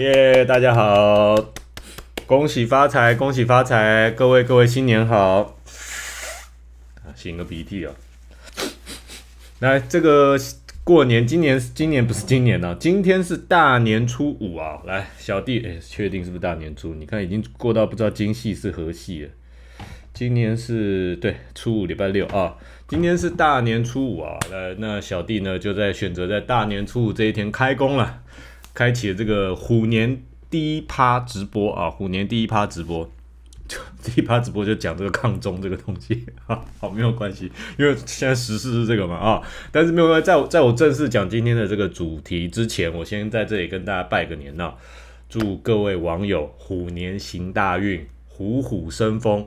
耶，大家好！恭喜发财，恭喜发财！各位各位，新年好！啊，擤个鼻涕啊。来，这个过年，今年今年不是今年呢，今天是大年初五啊。来，小弟，哎，确定是不是大年初？你看，已经过到不知道今夕是何夕了。今年是，对，初五，礼拜六啊。今天是大年初五啊。来，那小弟呢，就在选择在大年初五这一天开工了。开启这个虎年第一趴直播啊！虎年第一趴直播，就 第一趴直播就讲这个抗中这个东西啊。好，没有关系，因为现在时事是这个嘛啊。但是没有关系，在在我正式讲今天的这个主题之前，我先在这里跟大家拜个年呐，祝各位网友虎年行大运，虎虎生风。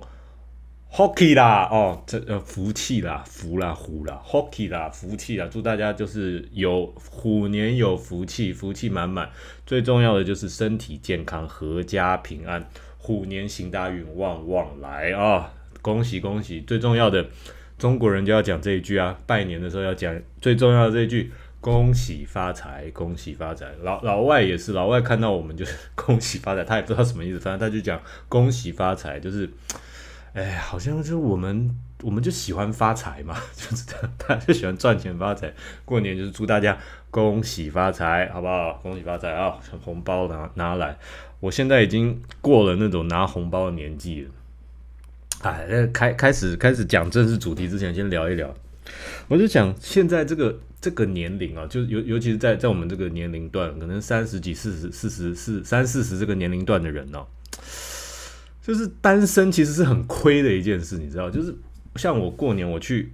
Hockey 啦，哦，这呃，福气啦，福啦，虎啦，Hockey 啦，福气啦，祝大家就是有虎年有福气，福气满满。最重要的就是身体健康，阖家平安。虎年行大运，旺旺来啊！恭喜恭喜！最重要的中国人就要讲这一句啊，拜年的时候要讲最重要的这一句：恭喜发财，恭喜发财。老老外也是，老外看到我们就是 恭喜发财，他也不知道什么意思，反正他就讲恭喜发财，就是。哎，好像就是我们，我们就喜欢发财嘛，就是他他大家就喜欢赚钱发财。过年就是祝大家恭喜发财，好不好？恭喜发财啊！红包拿拿来，我现在已经过了那种拿红包的年纪了。哎，那开开始开始讲正式主题之前，先聊一聊。我就讲现在这个这个年龄啊，就尤尤其是在在我们这个年龄段，可能三十几、四十四十四三四十这个年龄段的人呢。就是单身其实是很亏的一件事，你知道？就是像我过年我去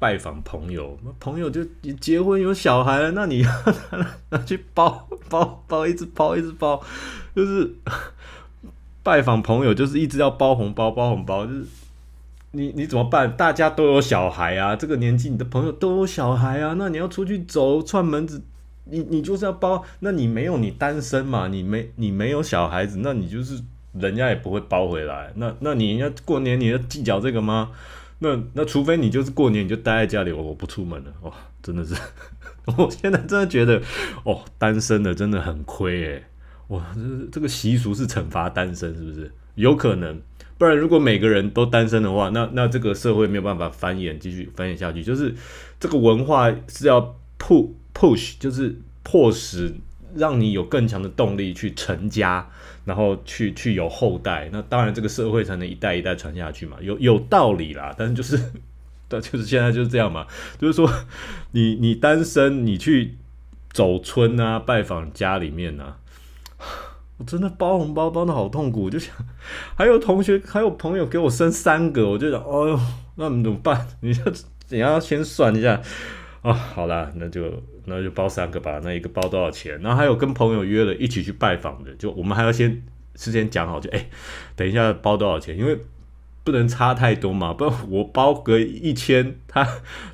拜访朋友，朋友就结婚有小孩了，那你要 拿去包包包，一直包一直包。就是拜访朋友就是一直要包红包，包红包就是你你怎么办？大家都有小孩啊，这个年纪你的朋友都有小孩啊，那你要出去走串门子，你你就是要包，那你没有你单身嘛？你没你没有小孩子，那你就是。人家也不会包回来，那那你要过年你要计较这个吗？那那除非你就是过年你就待在家里，我我不出门了。哇，真的是，我现在真的觉得，哦，单身的真的很亏哎。哇，这这个习俗是惩罚单身是不是？有可能，不然如果每个人都单身的话，那那这个社会没有办法繁衍继续繁衍下去。就是这个文化是要 push，就是迫使让你有更强的动力去成家。然后去去有后代，那当然这个社会才能一代一代传下去嘛，有有道理啦。但是就是，但就是现在就是这样嘛，就是说你你单身，你去走村啊，拜访家里面啊，我真的包红包包的好痛苦，就想还有同学还有朋友给我生三个，我就想哦哟，那怎么办？你要你要先算一下啊，好啦，那就。那就包三个吧，那一个包多少钱？然后还有跟朋友约了一起去拜访的，就我们还要先事先讲好，就哎，等一下包多少钱？因为不能差太多嘛，不然我包个一千，他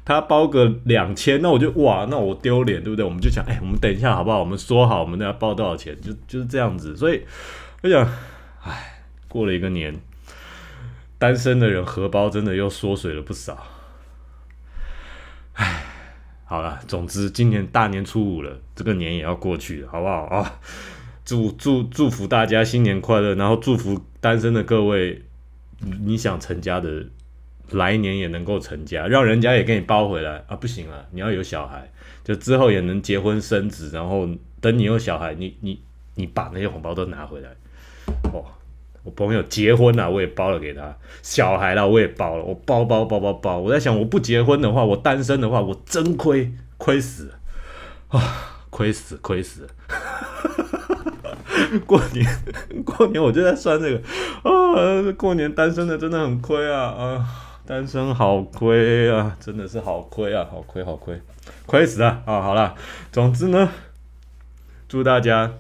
他包个两千，那我就哇，那我丢脸，对不对？我们就想，哎，我们等一下好不好？我们说好，我们要包多少钱？就就是这样子。所以我想，哎，过了一个年，单身的人荷包真的又缩水了不少，哎。好了，总之今年大年初五了，这个年也要过去了，好不好啊？祝祝祝福大家新年快乐，然后祝福单身的各位，你想成家的，来年也能够成家，让人家也给你包回来啊！不行啊，你要有小孩，就之后也能结婚生子，然后等你有小孩，你你你把那些红包都拿回来哦。我朋友结婚了，我也包了给他；小孩了，我也包了；我包包包包包。我在想，我不结婚的话，我单身的话，我真亏亏死啊！亏死，亏死！过 年过年，我就在算这个啊！过年单身的真的很亏啊啊！单身好亏啊，真的是好亏啊，好亏好亏，亏死啊啊！好了，总之呢，祝大家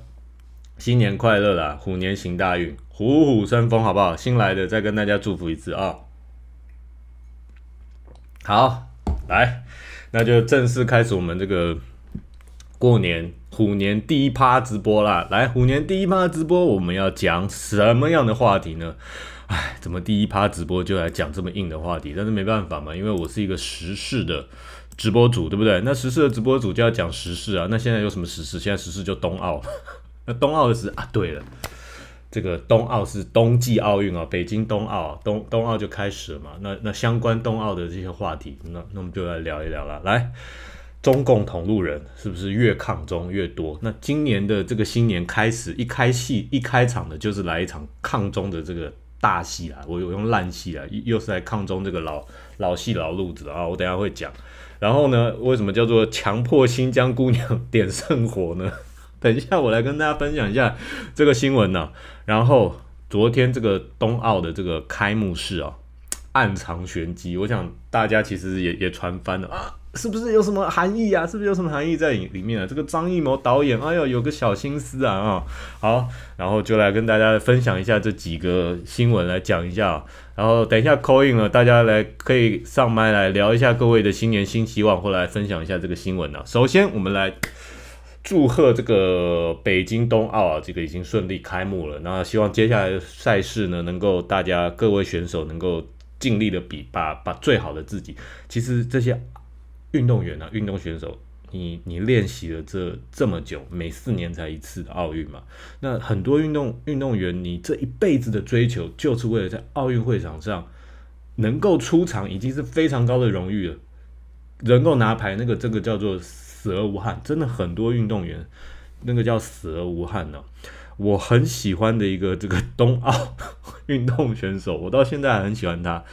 新年快乐啦，虎年行大运！虎虎生风，好不好？新来的再跟大家祝福一次啊！好，来，那就正式开始我们这个过年虎年第一趴直播啦！来，虎年第一趴直播，我们要讲什么样的话题呢？哎，怎么第一趴直播就来讲这么硬的话题？但是没办法嘛，因为我是一个时事的直播组，对不对？那时事的直播组就要讲时事啊！那现在有什么时事？现在时事就冬奥。那冬奥的事啊，对了。这个冬奥是冬季奥运啊，北京冬奥，冬冬奥就开始了嘛。那那相关冬奥的这些话题，那那我们就来聊一聊了。来，中共同路人是不是越抗中越多？那今年的这个新年开始一开戏一开场的，就是来一场抗中的这个大戏啊！我我用烂戏啊，又又是来抗中这个老老戏老路子啊！我等下会讲。然后呢，为什么叫做强迫新疆姑娘 点圣火呢？等一下，我来跟大家分享一下这个新闻呢。然后昨天这个冬奥的这个开幕式啊，暗藏玄机。我想大家其实也也传翻了啊，是不是有什么含义啊？是不是有什么含义在里里面啊？这个张艺谋导演，哎呦有个小心思啊啊！好，然后就来跟大家分享一下这几个新闻，来讲一下。然后等一下 call in 了，大家来可以上麦来聊一下各位的新年新希望，或来分享一下这个新闻呢。首先我们来。祝贺这个北京冬奥啊，这个已经顺利开幕了。那希望接下来赛事呢，能够大家各位选手能够尽力的比把把最好的自己。其实这些运动员啊，运动选手，你你练习了这这么久，每四年才一次的奥运嘛。那很多运动运动员，你这一辈子的追求就是为了在奥运会场上能够出场，已经是非常高的荣誉了。能够拿牌，那个这个叫做。死而无憾，真的很多运动员，那个叫死而无憾呢。我很喜欢的一个这个冬奥运动选手，我到现在还很喜欢他。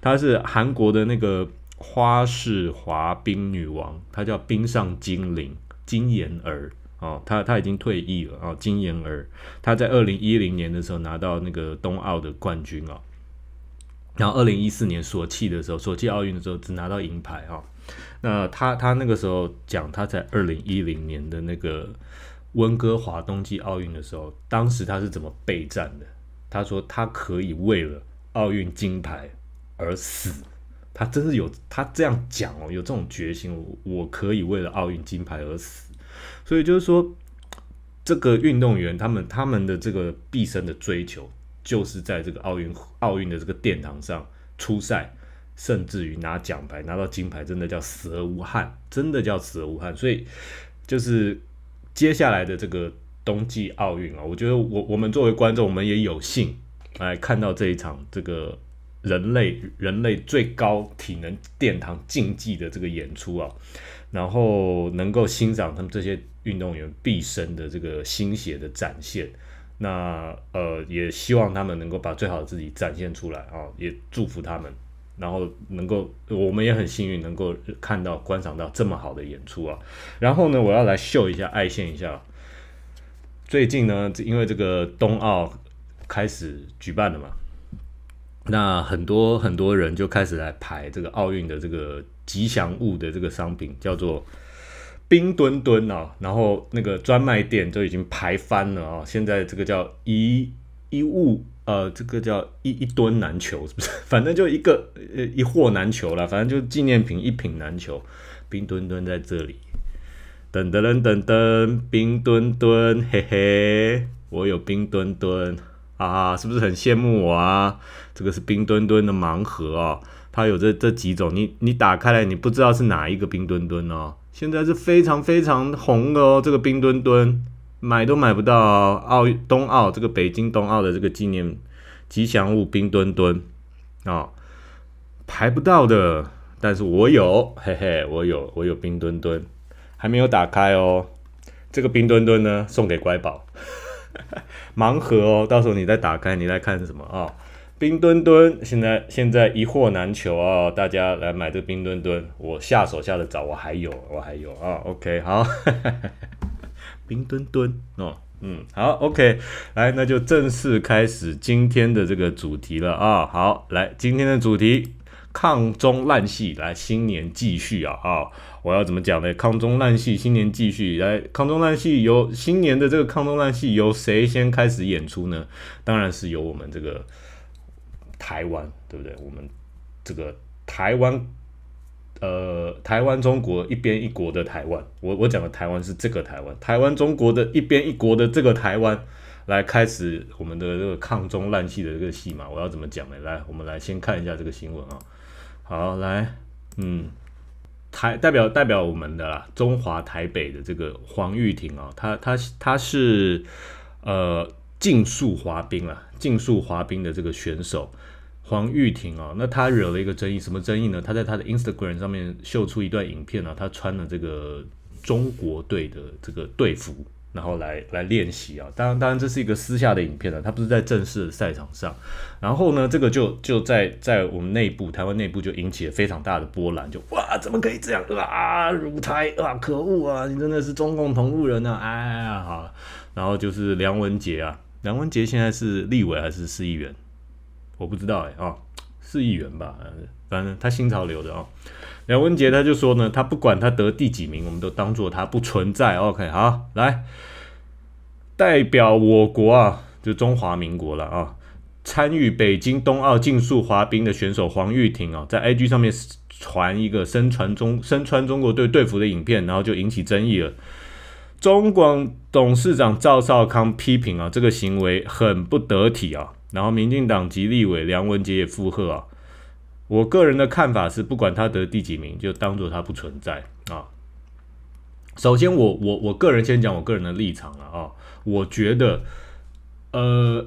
他是韩国的那个花式滑冰女王，她叫冰上精灵金妍儿啊。她她已经退役了啊，金妍儿。她在二零一零年的时候拿到那个冬奥的冠军啊，然后二零一四年索契的时候，索契奥运的时候只拿到银牌啊。那他他那个时候讲，他在二零一零年的那个温哥华冬季奥运的时候，当时他是怎么备战的？他说他可以为了奥运金牌而死，他真是有他这样讲哦，有这种决心，我可以为了奥运金牌而死。所以就是说，这个运动员他们他们的这个毕生的追求，就是在这个奥运奥运的这个殿堂上出赛。甚至于拿奖牌，拿到金牌，真的叫死而无憾，真的叫死而无憾。所以，就是接下来的这个冬季奥运啊，我觉得我我们作为观众，我们也有幸来看到这一场这个人类人类最高体能殿堂竞技的这个演出啊，然后能够欣赏他们这些运动员毕生的这个心血的展现。那呃，也希望他们能够把最好的自己展现出来啊，也祝福他们。然后能够，我们也很幸运能够看到观赏到这么好的演出啊。然后呢，我要来秀一下爱现一下最近呢，因为这个冬奥开始举办了嘛，那很多很多人就开始来排这个奥运的这个吉祥物的这个商品，叫做冰墩墩啊。然后那个专卖店都已经排翻了啊。现在这个叫一。一物，呃，这个叫一一吨难求，是不是？反正就一个，呃，一货难求了，反正就纪念品一品难求。冰墩墩在这里，等噔噔等等，冰墩墩，嘿嘿，我有冰墩墩啊，是不是很羡慕我啊？这个是冰墩墩的盲盒哦，它有这这几种，你你打开来，你不知道是哪一个冰墩墩哦。现在是非常非常红的哦，这个冰墩墩。买都买不到奥冬奥这个北京冬奥的这个纪念吉祥物冰墩墩啊，排不到的，但是我有 嘿嘿，我有我有冰墩墩，还没有打开哦。这个冰墩墩呢，送给乖宝，盲盒哦，到时候你再打开，你再看什么啊？冰墩墩现在现在一货难求啊，大家来买这冰墩墩，我下手下的早，我还有我还有啊。OK，好。冰墩墩哦，嗯，好，OK，来，那就正式开始今天的这个主题了啊。好，来，今天的主题，抗中烂戏，来，新年继续啊啊！我要怎么讲呢？抗中烂戏，新年继续，来，抗中烂戏由新年的这个抗中烂戏由谁先开始演出呢？当然是由我们这个台湾，对不对？我们这个台湾。呃，台湾中国一边一国的台湾，我我讲的台湾是这个台湾，台湾中国的一边一国的这个台湾，来开始我们的这个抗中烂戏的这个戏嘛，我要怎么讲呢？来，我们来先看一下这个新闻啊。好，来，嗯，台代表代表我们的啦中华台北的这个黄玉婷啊，他他他是呃，竞速滑冰啊，竞速滑冰的这个选手。黄玉婷啊，那她惹了一个争议，什么争议呢？她在她的 Instagram 上面秀出一段影片啊，她穿了这个中国队的这个队服，然后来来练习啊。当然，当然这是一个私下的影片了，她不是在正式的赛场上。然后呢，这个就就在在我们内部，台湾内部就引起了非常大的波澜，就哇，怎么可以这样啊？辱台啊，可恶啊！你真的是中共同路人啊！哎呀，然后就是梁文杰啊，梁文杰现在是立委还是市议员？我不知道哎啊，四亿元吧，反正他新潮流的啊。梁文杰他就说呢，他不管他得第几名，我们都当做他不存在。OK，好，来代表我国啊，就中华民国了啊，参与北京冬奥竞速滑冰的选手黄玉婷啊，在 IG 上面传一个身穿中身穿中国队队服的影片，然后就引起争议了。中广董事长赵少康批评啊，这个行为很不得体啊。然后，民进党籍立委梁文杰也附和啊。我个人的看法是，不管他得第几名，就当做他不存在啊。首先，我我我个人先讲我个人的立场了啊。我觉得，呃，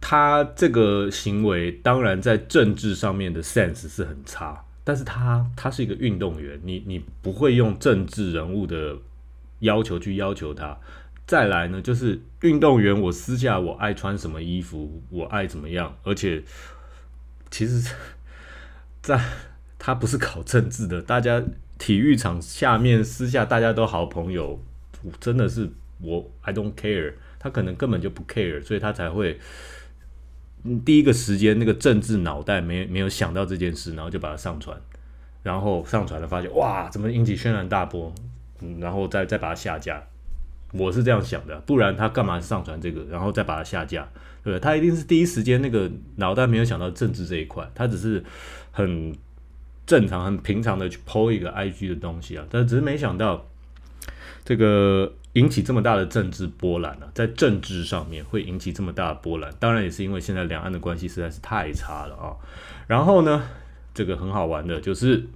他这个行为当然在政治上面的 sense 是很差，但是他他是一个运动员，你你不会用政治人物的要求去要求他。再来呢，就是运动员，我私下我爱穿什么衣服，我爱怎么样，而且其实，在他不是搞政治的，大家体育场下面私下大家都好朋友，真的是我 I don't care，他可能根本就不 care，所以他才会，嗯，第一个时间那个政治脑袋没没有想到这件事，然后就把它上传，然后上传了发现哇，怎么引起轩然大波，嗯，然后再再把它下架。我是这样想的，不然他干嘛上传这个，然后再把它下架？对不对？他一定是第一时间那个脑袋没有想到政治这一块，他只是很正常、很平常的去剖一个 IG 的东西啊，但只是没想到这个引起这么大的政治波澜啊，在政治上面会引起这么大的波澜，当然也是因为现在两岸的关系实在是太差了啊。然后呢，这个很好玩的就是，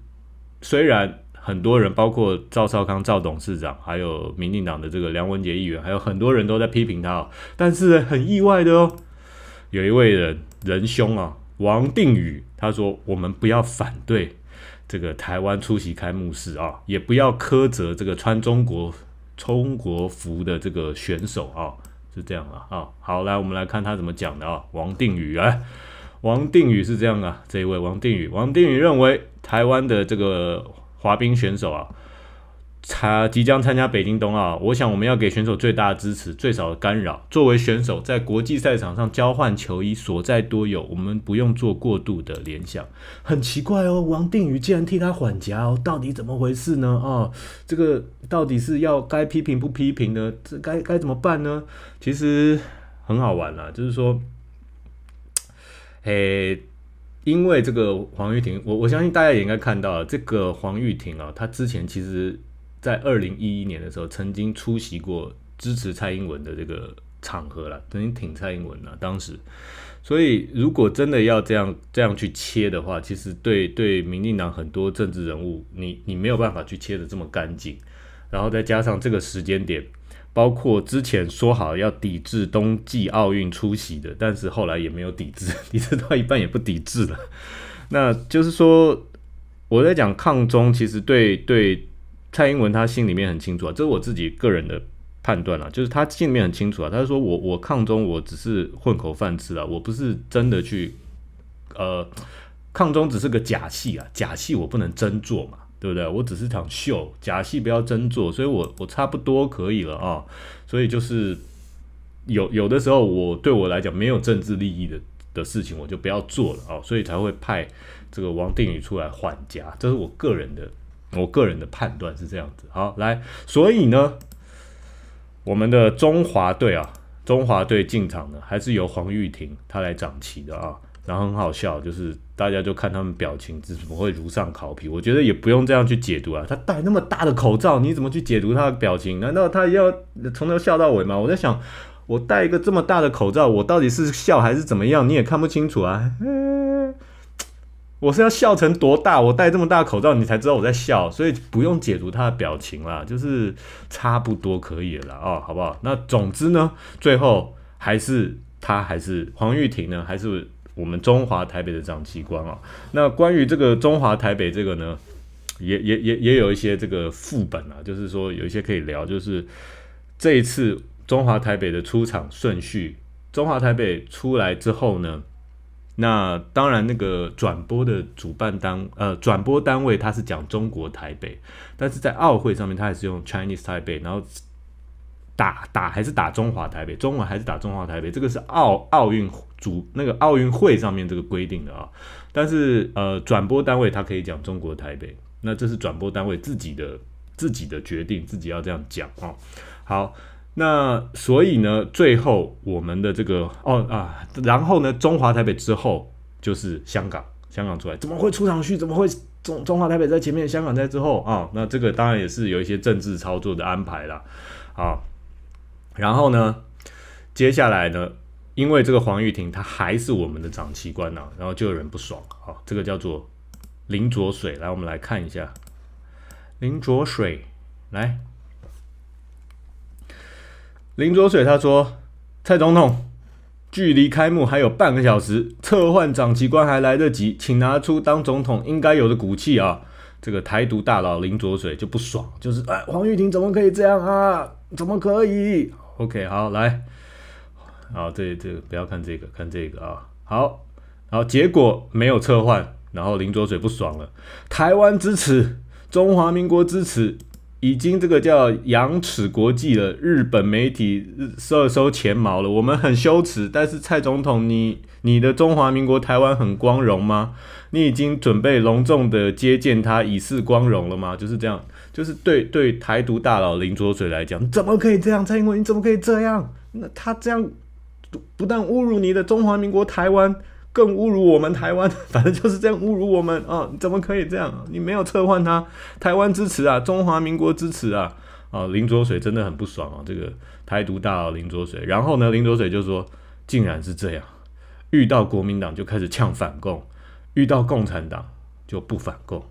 虽然。很多人，包括赵少康、赵董事长，还有民进党的这个梁文杰议员，还有很多人都在批评他。但是很意外的哦，有一位人仁兄啊，王定宇，他说我们不要反对这个台湾出席开幕式啊，也不要苛责这个穿中国中国服的这个选手啊，是这样的啊。好，来我们来看他怎么讲的啊，王定宇，啊，王定宇是这样啊，这一位王定宇，王定宇认为台湾的这个。滑冰选手啊，他即将参加北京冬奥，我想我们要给选手最大的支持，最少的干扰。作为选手在国际赛场上交换球衣，所在多有，我们不用做过度的联想。很奇怪哦，王定宇竟然替他缓夹哦，到底怎么回事呢？哦，这个到底是要该批评不批评呢？这该该怎么办呢？其实很好玩啦，就是说，哎。因为这个黄玉婷，我我相信大家也应该看到，这个黄玉婷啊，她之前其实在二零一一年的时候，曾经出席过支持蔡英文的这个场合了，曾经挺蔡英文的当时。所以如果真的要这样这样去切的话，其实对对民进党很多政治人物，你你没有办法去切的这么干净。然后再加上这个时间点。包括之前说好要抵制冬季奥运出席的，但是后来也没有抵制，抵制到一半也不抵制了。那就是说，我在讲抗中，其实对对蔡英文他心里面很清楚啊，这是我自己个人的判断了，就是他心里面很清楚啊。他说我我抗中我只是混口饭吃啊，我不是真的去，呃，抗中只是个假戏啊，假戏我不能真做嘛。对不对？我只是场秀，假戏不要真做，所以我我差不多可以了啊。所以就是有有的时候，我对我来讲没有政治利益的的事情，我就不要做了啊。所以才会派这个王定宇出来缓夹，这是我个人的我个人的判断是这样子。好，来，所以呢，我们的中华队啊，中华队进场呢，还是由黄玉婷她来掌旗的啊。然后很好笑，就是大家就看他们表情，怎么会如上考皮？我觉得也不用这样去解读啊。他戴那么大的口罩，你怎么去解读他的表情？难道他要从头笑到尾吗？我在想，我戴一个这么大的口罩，我到底是笑还是怎么样？你也看不清楚啊。我是要笑成多大？我戴这么大口罩，你才知道我在笑。所以不用解读他的表情啦，就是差不多可以了啊，好不好？那总之呢，最后还是他还是黄玉婷呢，还是？我们中华台北的这样机关啊，那关于这个中华台北这个呢，也也也也有一些这个副本啊，就是说有一些可以聊，就是这一次中华台北的出场顺序，中华台北出来之后呢，那当然那个转播的主办单呃转播单位他是讲中国台北，但是在奥会上面他还是用 Chinese 台北，然后打打还是打中华台北，中文还是打中华台北，这个是奥奥运。主那个奥运会上面这个规定的啊，但是呃，转播单位它可以讲中国台北，那这是转播单位自己的自己的决定，自己要这样讲啊。好，那所以呢，最后我们的这个哦啊，然后呢，中华台北之后就是香港，香港出来怎么会出场序？怎么会中中华台北在前面，香港在之后啊？那这个当然也是有一些政治操作的安排啦。啊。然后呢，接下来呢？因为这个黄玉婷她还是我们的长旗官呐，然后就有人不爽啊，这个叫做林卓水，来我们来看一下林卓水来林卓水他说蔡总统距离开幕还有半个小时，撤换长旗官还来得及，请拿出当总统应该有的骨气啊！这个台独大佬林卓水就不爽，就是哎黄玉婷怎么可以这样啊？怎么可以？OK 好来。好，这这不要看这个，看这个啊。好，然后结果没有撤换，然后林卓水不爽了。台湾支持中华民国支持，已经这个叫“羊耻国际”了，日本媒体热收钱毛了。我们很羞耻，但是蔡总统，你你的中华民国台湾很光荣吗？你已经准备隆重的接见他以示光荣了吗？就是这样，就是对对台独大佬林卓水来讲，怎么可以这样？蔡英文你怎么可以这样？那他这样。不但侮辱你的中华民国台湾，更侮辱我们台湾，反正就是这样侮辱我们啊！怎么可以这样？你没有撤换他，台湾支持啊，中华民国支持啊！啊，林卓水真的很不爽啊，这个台独大佬林卓水。然后呢，林卓水就说：“竟然是这样，遇到国民党就开始呛反共，遇到共产党就不反共。”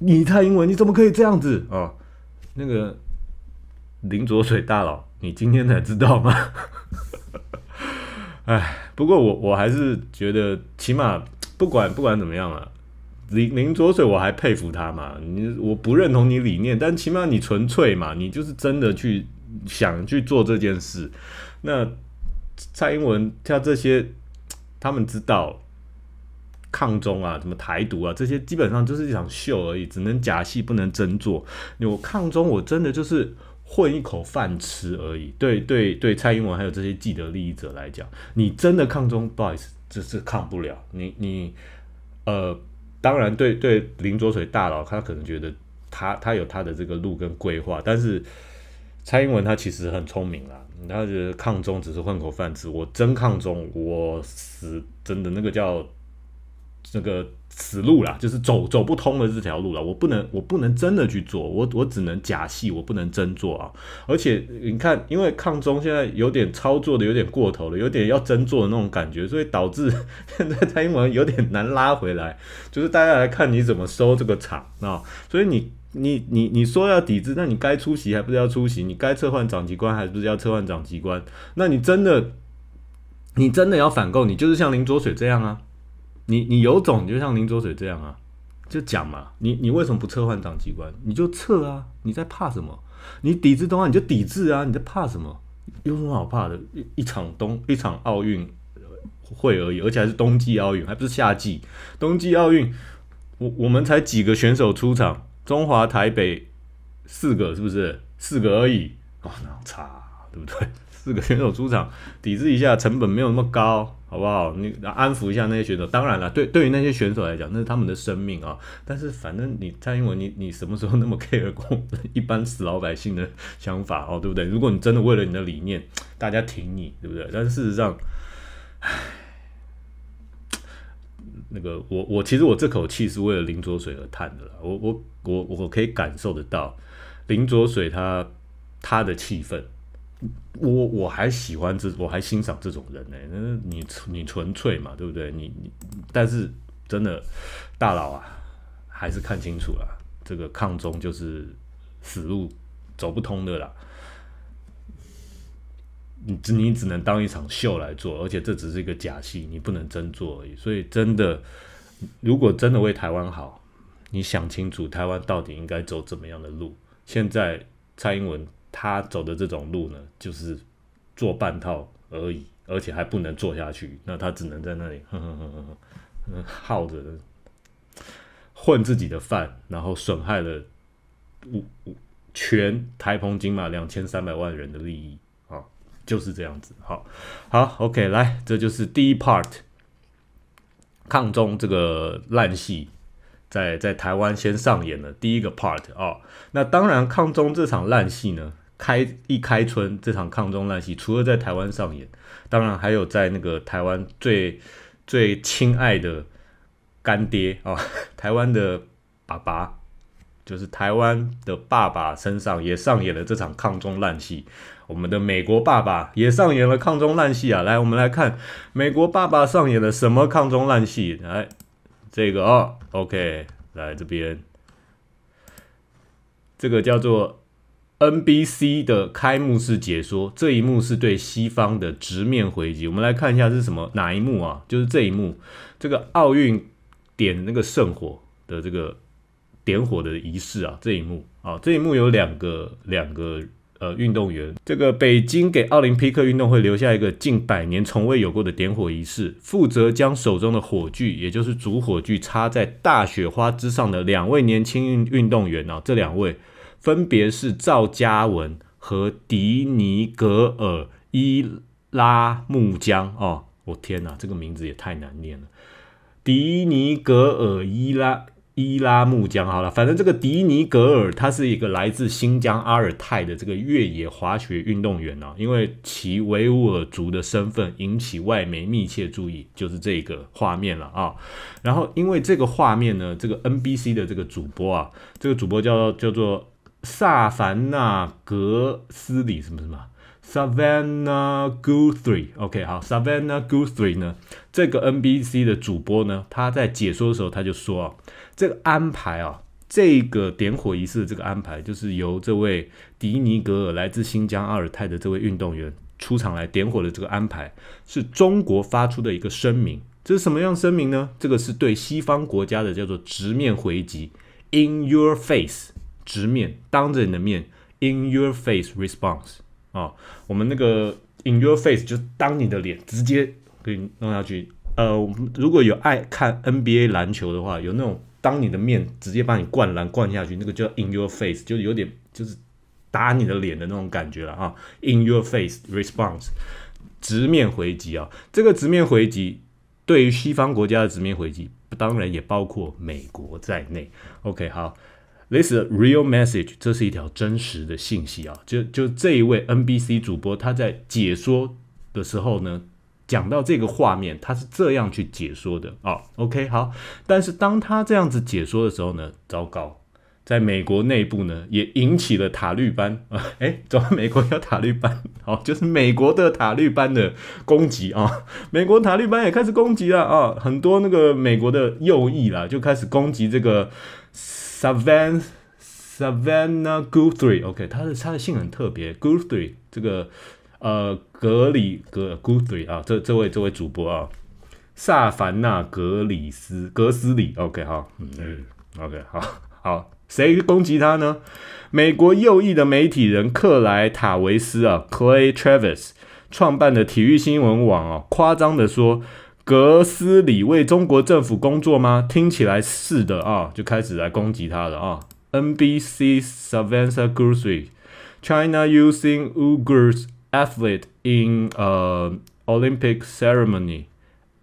你太英文，你怎么可以这样子啊？那个林卓水大佬，你今天才知道吗？唉，不过我我还是觉得，起码不管不管怎么样啊，林林卓水我还佩服他嘛。你我不认同你理念，但起码你纯粹嘛，你就是真的去想去做这件事。那蔡英文像这些，他们知道抗中啊、什么台独啊这些，基本上就是一场秀而已，只能假戏不能真做。我抗中，我真的就是。混一口饭吃而已。对对对，蔡英文还有这些既得利益者来讲，你真的抗中，不好意思，这是抗不了。你你呃，当然对对林卓水大佬，他可能觉得他他有他的这个路跟规划。但是蔡英文他其实很聪明啦，他觉得抗中只是混口饭吃。我真抗中，我死真的那个叫那个。死路了，就是走走不通的这条路了。我不能，我不能真的去做，我我只能假戏，我不能真做啊。而且你看，因为抗中现在有点操作的有点过头了，有点要真做的那种感觉，所以导致 现在蔡英文有点难拉回来。就是大家来看你怎么收这个场啊。所以你你你你说要抵制，那你该出席还不是要出席？你该撤换长机关还不是要撤换长机关？那你真的你真的要反共，你就是像林卓水这样啊。你你有种，你就像林卓水这样啊，就讲嘛。你你为什么不撤换党机关？你就撤啊！你在怕什么？你抵制东岸，你就抵制啊！你在怕什么？有什么好怕的？一一场冬一场奥运会而已，而且还是冬季奥运，还不是夏季。冬季奥运，我我们才几个选手出场，中华台北四个，是不是？四个而已。哦，那差，对不对？四个选手出场，抵制一下，成本没有那么高。好不好？你安抚一下那些选手。当然了，对对于那些选手来讲，那是他们的生命啊。但是反正你蔡英文，你你什么时候那么 care 过一般死老百姓的想法哦？对不对？如果你真的为了你的理念，大家挺你，对不对？但是事实上，唉，那个我我其实我这口气是为了林卓水而叹的了。我我我我可以感受得到林卓水他他的气氛。我我还喜欢这，我还欣赏这种人呢。那你你纯粹嘛，对不对？你你，但是真的大佬啊，还是看清楚了，这个抗中就是死路走不通的啦。你只你只能当一场秀来做，而且这只是一个假戏，你不能真做。而已。所以真的，如果真的为台湾好，你想清楚台湾到底应该走怎么样的路。现在蔡英文。他走的这种路呢，就是做半套而已，而且还不能做下去，那他只能在那里哼哼哼哼哼耗着，混自己的饭，然后损害了五五全台澎金马两千三百万人的利益啊，就是这样子。好，好，OK，来，这就是第一 part，抗中这个烂戏在在台湾先上演了第一个 part 啊。那当然，抗中这场烂戏呢。开一开春，这场抗中烂戏除了在台湾上演，当然还有在那个台湾最最亲爱的干爹啊，台湾的爸爸，就是台湾的爸爸身上也上演了这场抗中烂戏。我们的美国爸爸也上演了抗中烂戏啊！来，我们来看美国爸爸上演了什么抗中烂戏？来，这个啊，OK，来这边，这个叫做。NBC 的开幕式解说这一幕是对西方的直面回击。我们来看一下是什么哪一幕啊？就是这一幕，这个奥运点那个圣火的这个点火的仪式啊，这一幕啊，这一幕有两个两个呃运动员。这个北京给奥林匹克运动会留下一个近百年从未有过的点火仪式，负责将手中的火炬，也就是主火炬插在大雪花之上的两位年轻运运动员啊，这两位。分别是赵嘉文和迪尼格尔·伊拉木江哦，我天哪，这个名字也太难念了，迪尼格尔·伊拉伊拉木江。好了，反正这个迪尼格尔他是一个来自新疆阿尔泰的这个越野滑雪运动员呢，因为其维吾尔族的身份引起外媒密切注意，就是这个画面了啊。然后因为这个画面呢，这个 N B C 的这个主播啊，这个主播叫叫做。萨凡纳格斯里什么什么，Savannah Guthrie，OK 好，Savannah Guthrie 呢？这个 NBC 的主播呢，他在解说的时候他就说啊，这个安排啊，这个点火仪式的这个安排，就是由这位迪尼格尔来自新疆阿尔泰的这位运动员出场来点火的这个安排，是中国发出的一个声明。这是什么样声明呢？这个是对西方国家的叫做直面回击，In your face。直面，当着你的面，in your face response 啊，我们那个 in your face 就是当你的脸直接给你弄下去。呃，如果有爱看 NBA 篮球的话，有那种当你的面直接把你灌篮灌下去，那个叫 in your face，就有点就是打你的脸的那种感觉了啊。in your face response，直面回击啊，这个直面回击对于西方国家的直面回击，当然也包括美国在内。OK，好。This is a real message，这是一条真实的信息啊！就就这一位 NBC 主播他在解说的时候呢，讲到这个画面，他是这样去解说的啊。OK，好，但是当他这样子解说的时候呢，糟糕，在美国内部呢也引起了塔利班啊！哎，么美国叫塔利班，好，就是美国的塔利班的攻击啊！美国塔利班也开始攻击了啊！很多那个美国的右翼啦，就开始攻击这个。Savan Savannah Guthrie。o k 他的他的姓很特别。g r i e 这个，呃，格里格 Guthrie 啊，这这位这位主播啊，萨凡纳·格里斯格斯里，OK，好，嗯，OK，好好，谁攻击他呢？美国右翼的媒体人克莱塔维斯啊，Clay Travis 创办的体育新闻网啊，夸张的说。格斯里为中国政府工作吗？听起来是的啊，就开始来攻击他了啊。NBC Savannah Grocery China using Uyghurs athlete in uh Olympic ceremony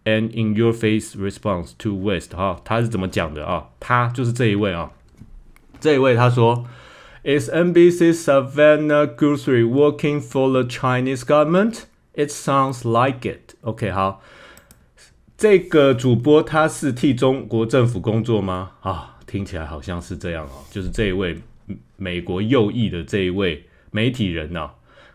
and in your face response to West 哈，他是怎么讲的啊？他就是这一位啊，这一位他说。Is NBC Savannah Grocery working for the Chinese government? It sounds like it. OK，好，这个主播他是替中国政府工作吗？啊，听起来好像是这样哦。就是这一位美国右翼的这一位媒体人呢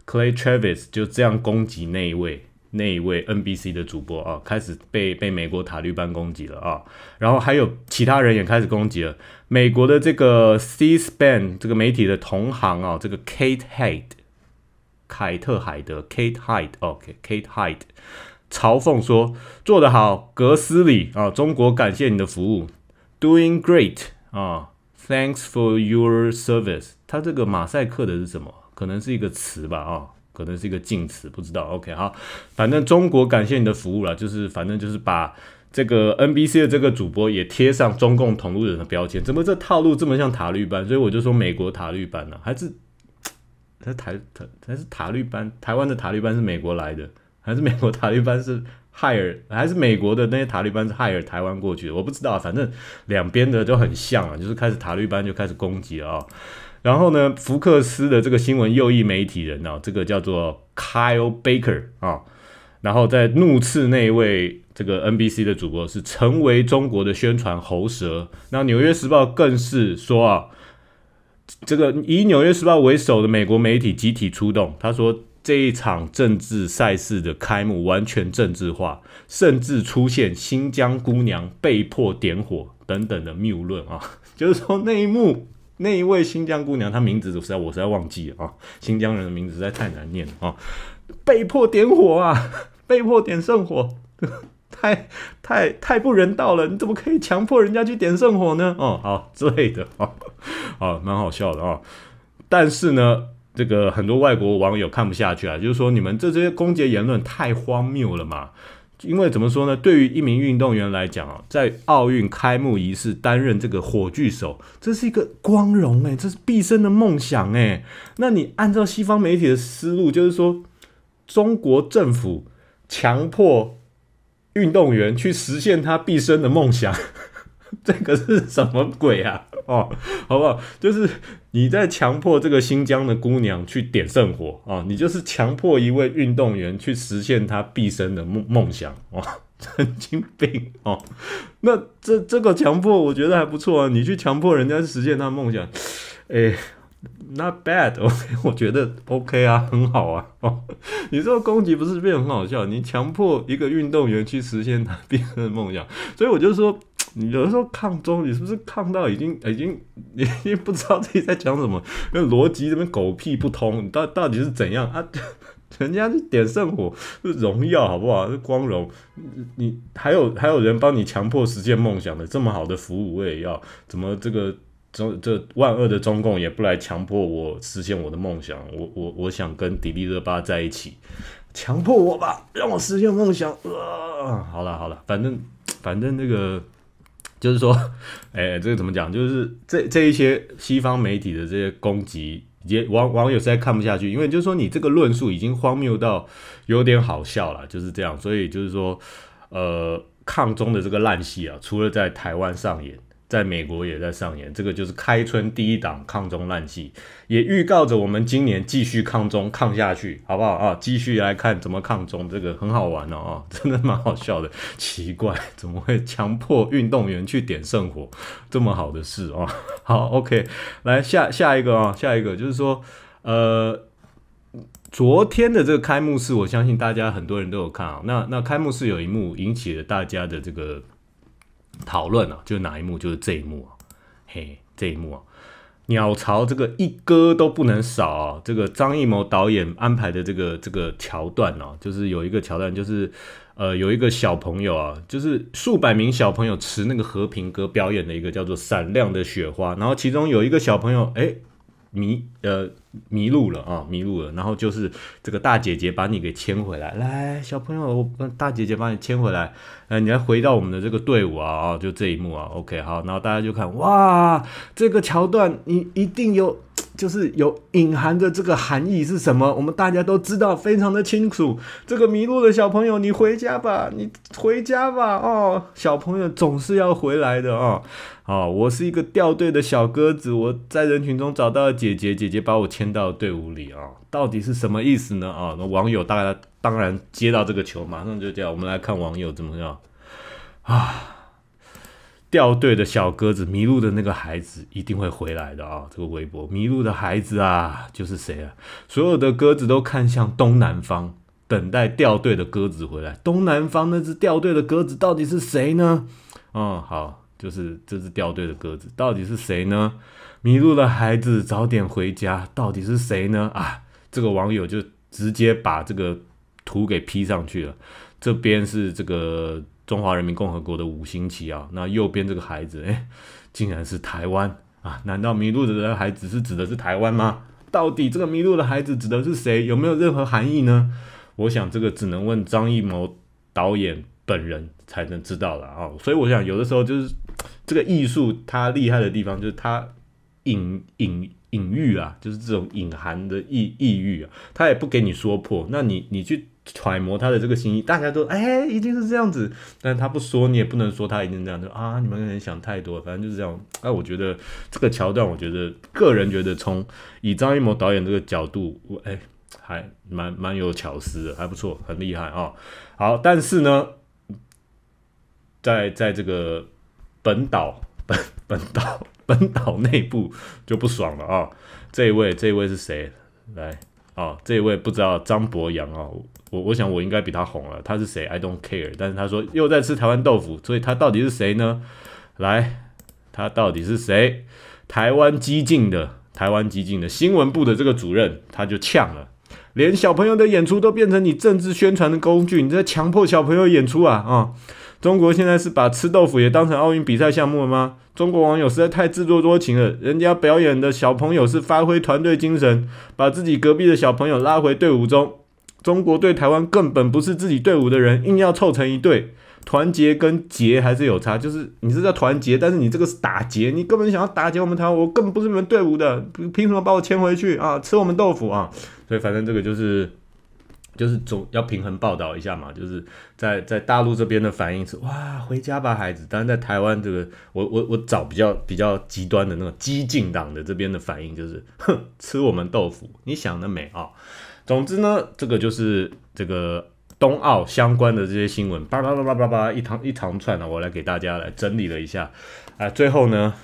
，Clay Travis 就这样攻击那一位那一位 NBC 的主播啊，开始被被美国塔利班攻击了啊。然后还有其他人也开始攻击了美国的这个 C-SPAN 这个媒体的同行啊，这个 Kate Hyde 凯特海德 Kate Hyde，OK Kate Hyde。嘲讽说：“做得好，格斯里啊，中国感谢你的服务，doing great 啊，thanks for your service。”他这个马赛克的是什么？可能是一个词吧，啊，可能是一个敬词，不知道。OK，好，反正中国感谢你的服务了，就是反正就是把这个 NBC 的这个主播也贴上中共同路人的标签。怎么这套路这么像塔利班？所以我就说美国塔利班呢，还是台台还是塔利班？台湾的塔利班是美国来的。还是美国塔利班是 hire，还是美国的那些塔利班是 hire 台湾过去的我不知道，反正两边的都很像啊，就是开始塔利班就开始攻击了啊。然后呢，福克斯的这个新闻右翼媒体人呢，这个叫做 Kyle Baker 啊，然后在怒斥那位这个 NBC 的主播是成为中国的宣传喉舌。那《纽约时报》更是说啊，这个以《纽约时报》为首的美国媒体集体出动，他说。这一场政治赛事的开幕完全政治化，甚至出现新疆姑娘被迫点火等等的谬论啊！就是说那一幕，那一位新疆姑娘，她名字我实在我实在忘记了啊，新疆人的名字实在太难念了啊！被迫点火啊，被迫点圣火，太太太不人道了！你怎么可以强迫人家去点圣火呢？哦，好之类的啊，啊，蛮好笑的啊，但是呢。这个很多外国网友看不下去啊，就是说你们这些攻击言论太荒谬了嘛？因为怎么说呢？对于一名运动员来讲啊，在奥运开幕仪式担任这个火炬手，这是一个光荣哎，这是毕生的梦想哎。那你按照西方媒体的思路，就是说中国政府强迫运动员去实现他毕生的梦想。这个是什么鬼啊？哦，好不好？就是你在强迫这个新疆的姑娘去点圣火啊！你就是强迫一位运动员去实现他毕生的梦梦想哦，神经病哦！那这这个强迫我觉得还不错啊！你去强迫人家实现他梦想，诶 n o t bad，我我觉得 OK 啊，很好啊！哦，你这个攻击不是变很好笑？你强迫一个运动员去实现他毕生的梦想，所以我就说。你有的时候抗中，你是不是抗到已经 已经已经不知道自己在讲什么？那逻辑这边狗屁不通，你到到底是怎样啊？人家是点圣火，是荣耀好不好？是光荣。你还有还有人帮你强迫实现梦想的这么好的服务，我也要。怎么这个中这万恶的中共也不来强迫我实现我的梦想？我我我想跟迪丽热巴在一起，强迫我吧，让我实现梦想。呃，好了好了，反正反正这个。就是说，哎，这个怎么讲？就是这这一些西方媒体的这些攻击，也网网友实在看不下去，因为就是说你这个论述已经荒谬到有点好笑了，就是这样。所以就是说，呃，抗中的这个烂戏啊，除了在台湾上演。在美国也在上演，这个就是开春第一档抗中烂戏，也预告着我们今年继续抗中抗下去，好不好啊？继续来看怎么抗中，这个很好玩哦，啊，真的蛮好笑的。奇怪，怎么会强迫运动员去点圣火，这么好的事啊？好，OK，来下下一个啊，下一个就是说，呃，昨天的这个开幕式，我相信大家很多人都有看啊。那那开幕式有一幕引起了大家的这个。讨论了，就是哪一幕，就是这一幕啊，嘿，这一幕啊，鸟巢这个一歌都不能少啊，这个张艺谋导演安排的这个这个桥段呢，就是有一个桥段，就是呃，有一个小朋友啊，就是数百名小朋友持那个和平歌表演的一个叫做闪亮的雪花，然后其中有一个小朋友，哎，迷呃。迷路了啊，迷路了，然后就是这个大姐姐把你给牵回来，来小朋友，我大姐姐把你牵回来，哎，你来回到我们的这个队伍啊，就这一幕啊，OK 好，然后大家就看，哇，这个桥段你一定有，就是有隐含的这个含义是什么？我们大家都知道，非常的清楚。这个迷路的小朋友，你回家吧，你回家吧，哦，小朋友总是要回来的啊，啊，我是一个掉队的小鸽子，我在人群中找到了姐姐，姐姐把我牵。签到队伍里啊，到底是什么意思呢？啊，那网友大概当然接到这个球，马上就叫我们来看网友怎么样啊！掉队的小鸽子，迷路的那个孩子一定会回来的啊！这个微博，迷路的孩子啊，就是谁啊？所有的鸽子都看向东南方，等待掉队的鸽子回来。东南方那只掉队的鸽子到底是谁呢？嗯，好。就是这只掉队的鸽子，到底是谁呢？迷路的孩子早点回家，到底是谁呢？啊，这个网友就直接把这个图给 P 上去了。这边是这个中华人民共和国的五星旗啊，那右边这个孩子，哎，竟然是台湾啊？难道迷路的孩子是指的是台湾吗？到底这个迷路的孩子指的是谁？有没有任何含义呢？我想这个只能问张艺谋导演本人才能知道了啊。所以我想，有的时候就是。这个艺术它厉害的地方就是它隐隐隐喻啊，就是这种隐含的意意欲啊，他也不给你说破，那你你去揣摩他的这个心意，大家都哎一定是这样子，但他不说，你也不能说他一定这样，子啊你们能想太多，反正就是这样。哎，我觉得这个桥段，我觉得个人觉得从以张艺谋导演这个角度，我哎还蛮蛮有巧思的，还不错，很厉害啊。好，但是呢，在在这个。本岛 本本岛 本岛内部就不爽了啊！这一位这一位是谁？来啊！这一位不知道张博洋啊，我我想我应该比他红了。他是谁？I don't care。但是他说又在吃台湾豆腐，所以他到底是谁呢？来，他到底是谁？台湾激进的台湾激进的新闻部的这个主任他就呛了，连小朋友的演出都变成你政治宣传的工具，你在强迫小朋友演出啊啊！中国现在是把吃豆腐也当成奥运比赛项目了吗？中国网友实在太自作多情了。人家表演的小朋友是发挥团队精神，把自己隔壁的小朋友拉回队伍中。中国对台湾根本不是自己队伍的人，硬要凑成一队，团结跟结还是有差。就是你是在团结，但是你这个是打结，你根本想要打劫我们台，湾，我根本不是你们队伍的，凭什么把我牵回去啊？吃我们豆腐啊？所以反正这个就是。就是总要平衡报道一下嘛，就是在在大陆这边的反应是哇回家吧孩子，但是在台湾这个我我我找比较比较极端的那种激进党的这边的反应就是哼吃我们豆腐你想得美啊，总之呢这个就是这个冬奥相关的这些新闻巴拉巴拉巴拉一堂一堂串的我来给大家来整理了一下啊最后呢。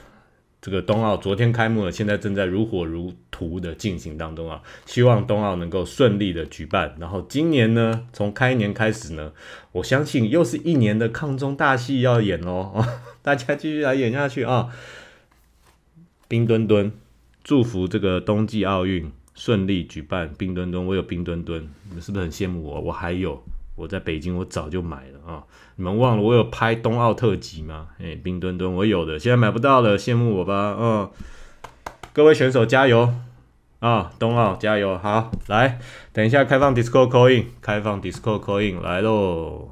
这个冬奥昨天开幕了，现在正在如火如荼的进行当中啊！希望冬奥能够顺利的举办。然后今年呢，从开年开始呢，我相信又是一年的抗中大戏要演哦，大家继续来演下去啊！冰墩墩，祝福这个冬季奥运顺利举办，冰墩墩，我有冰墩墩，你们是不是很羡慕我？我还有。我在北京，我早就买了啊！你们忘了我有拍冬奥特辑吗？哎，冰墩墩我有的，现在买不到了，羡慕我吧！嗯，各位选手加油啊！冬奥加油！好，来，等一下开放 Discord c a i n 开放 Discord Calling，来喽。